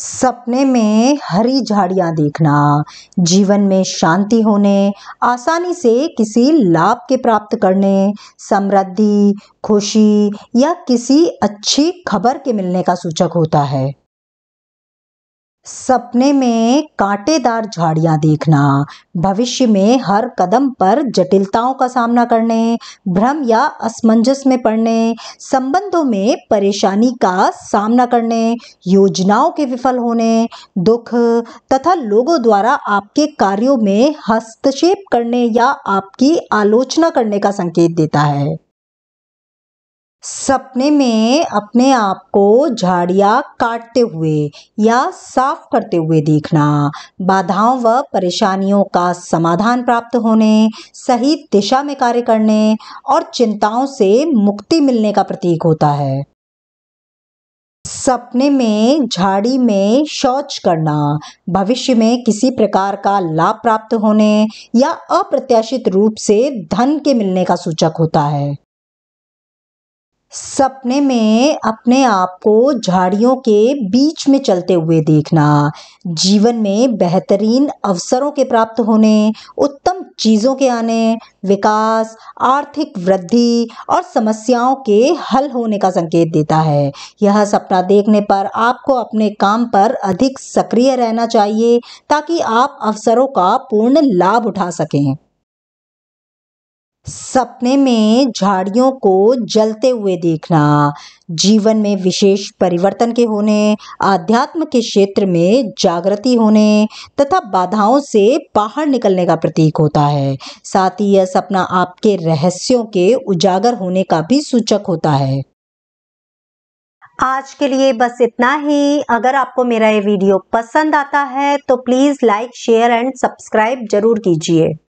सपने में हरी झाड़ियाँ देखना जीवन में शांति होने आसानी से किसी लाभ के प्राप्त करने समृद्धि खुशी या किसी अच्छी खबर के मिलने का सूचक होता है सपने में कांटेदार झाड़ियां देखना भविष्य में हर कदम पर जटिलताओं का सामना करने भ्रम या असमंजस में पड़ने संबंधों में परेशानी का सामना करने योजनाओं के विफल होने दुख तथा लोगों द्वारा आपके कार्यों में हस्तक्षेप करने या आपकी आलोचना करने का संकेत देता है सपने में अपने आप को झाड़ियाँ काटते हुए या साफ करते हुए देखना बाधाओं व परेशानियों का समाधान प्राप्त होने सही दिशा में कार्य करने और चिंताओं से मुक्ति मिलने का प्रतीक होता है सपने में झाड़ी में शौच करना भविष्य में किसी प्रकार का लाभ प्राप्त होने या अप्रत्याशित रूप से धन के मिलने का सूचक होता है सपने में अपने आप को झाड़ियों के बीच में चलते हुए देखना जीवन में बेहतरीन अवसरों के प्राप्त होने उत्तम चीज़ों के आने विकास आर्थिक वृद्धि और समस्याओं के हल होने का संकेत देता है यह सपना देखने पर आपको अपने काम पर अधिक सक्रिय रहना चाहिए ताकि आप अवसरों का पूर्ण लाभ उठा सकें सपने में झाड़ियों को जलते हुए देखना जीवन में विशेष परिवर्तन के होने आध्यात्म के क्षेत्र में जागृति होने तथा बाधाओं से बाहर निकलने का प्रतीक होता है साथ ही यह सपना आपके रहस्यों के उजागर होने का भी सूचक होता है आज के लिए बस इतना ही अगर आपको मेरा ये वीडियो पसंद आता है तो please like share and subscribe जरूर कीजिए